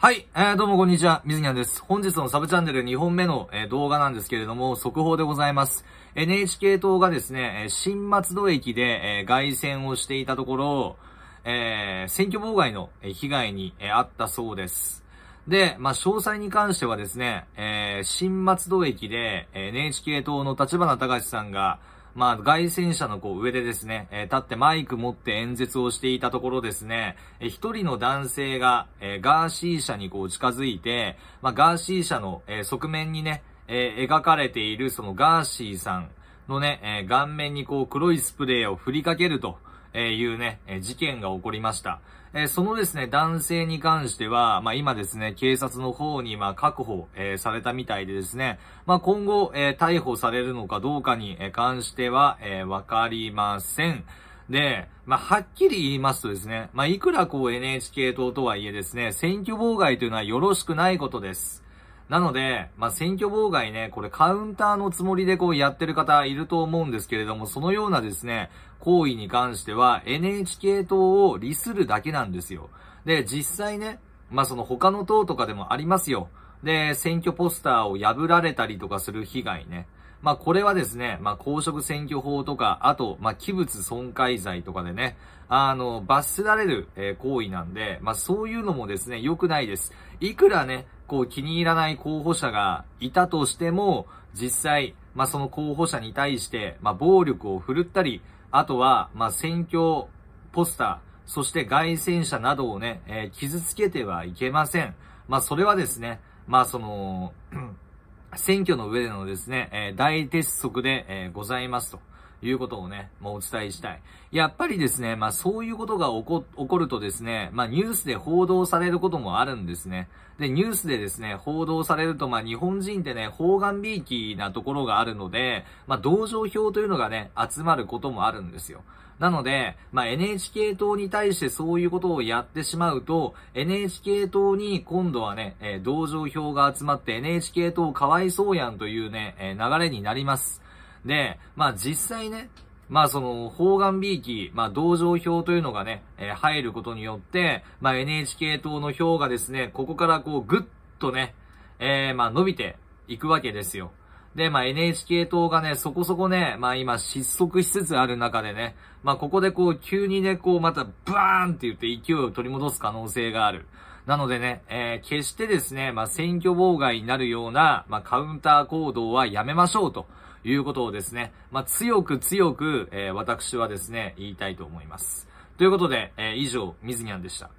はい、えー、どうもこんにちは、水にです。本日のサブチャンネル2本目の、えー、動画なんですけれども、速報でございます。NHK 党がですね、新松戸駅で、えー、外線をしていたところ、えー、選挙妨害の被害に、えー、あったそうです。で、まあ、詳細に関してはですね、えー、新松戸駅で、NHK 党の立花隆さんが、まあ、外戦車のこう上でですね、えー、立ってマイク持って演説をしていたところですね、えー、一人の男性が、えー、ガーシー社にこう近づいて、まあ、ガーシー社の、えー、側面にね、えー、描かれているそのガーシーさんのね、えー、顔面にこう黒いスプレーを振りかけると、えいうね、え事件が起こりました。えそのですね、男性に関しては、まあ、今ですね、警察の方に、ま確保、えされたみたいでですね、まあ、今後、え逮捕されるのかどうかに関しては、えわかりません。で、まあ、はっきり言いますとですね、まあ、いくらこう NHK 党とはいえですね、選挙妨害というのはよろしくないことです。なので、まあ、選挙妨害ね、これカウンターのつもりでこうやってる方いると思うんですけれども、そのようなですね、行為に関しては NHK 党を利するだけなんですよ。で、実際ね、まあ、その他の党とかでもありますよ。で、選挙ポスターを破られたりとかする被害ね。まあこれはですね、まあ公職選挙法とか、あと、まあ器物損壊罪とかでね、あの、罰せられる、え行為なんで、まあそういうのもですね、良くないです。いくらね、こう気に入らない候補者がいたとしても、実際、まあその候補者に対して、まあ暴力を振るったり、あとは、まあ選挙ポスター、そして外戦車などをね、えー、傷つけてはいけません。まあそれはですね、まあその、選挙の上でのですね、え大鉄則で、えございますと。いうことをね、もうお伝えしたい。やっぱりですね、まあそういうことが起こ、起こるとですね、まあニュースで報道されることもあるんですね。で、ニュースでですね、報道されると、まあ日本人ってね、方眼びいきなところがあるので、まあ同情票というのがね、集まることもあるんですよ。なので、まあ NHK 党に対してそういうことをやってしまうと、NHK 党に今度はね、えー、同情票が集まって NHK 党かわいそうやんというね、えー、流れになります。で、まあ実際ね、まあその、方眼美意気、まあ同情票というのがね、えー、入ることによって、まあ NHK 党の票がですね、ここからこうぐっとね、えー、まあ伸びていくわけですよ。で、まあ NHK 党がね、そこそこね、まあ今失速しつつある中でね、まあここでこう急にね、こうまたバーンって言って勢いを取り戻す可能性がある。なのでね、えー、決してですね、まあ選挙妨害になるような、まあカウンター行動はやめましょうと。いうことをですね、まあ、強く強く、えー、私はですね、言いたいと思います。ということで、えー、以上、水にゃんでした。